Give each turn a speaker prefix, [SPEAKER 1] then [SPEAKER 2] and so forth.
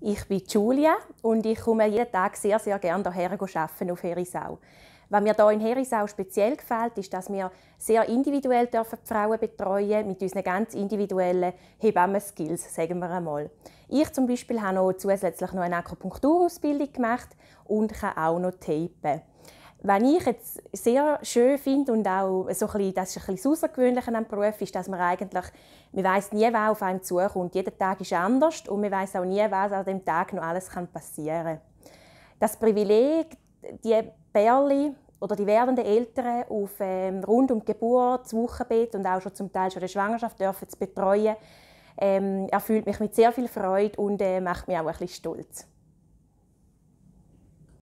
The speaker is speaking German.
[SPEAKER 1] Ich bin Julia und ich komme jeden Tag sehr, sehr gerne hierher arbeiten auf Herisau. Was mir hier in Herisau speziell gefällt, ist, dass wir sehr individuell die Frauen betreuen dürfen, mit unseren ganz individuellen Hebammen-Skills, sagen wir einmal. Ich zum Beispiel habe noch zusätzlich noch eine Akupunkturausbildung gemacht und kann auch noch tapen. Was ich jetzt sehr schön finde und auch so das ist ein bisschen Außergewöhnliche am Beruf, ist, dass man eigentlich, man weiss nie, wer auf einem zukommt. Jeder Tag ist anders und man weiß auch nie, was an dem Tag noch alles passieren kann. Das Privileg, die Perle oder die werdenden Eltern auf ähm, rund um die Geburt, das Wochenbett und auch schon zum Teil schon der Schwangerschaft dürfen zu betreuen, ähm, erfüllt mich mit sehr viel Freude und äh, macht mich auch ein bisschen stolz.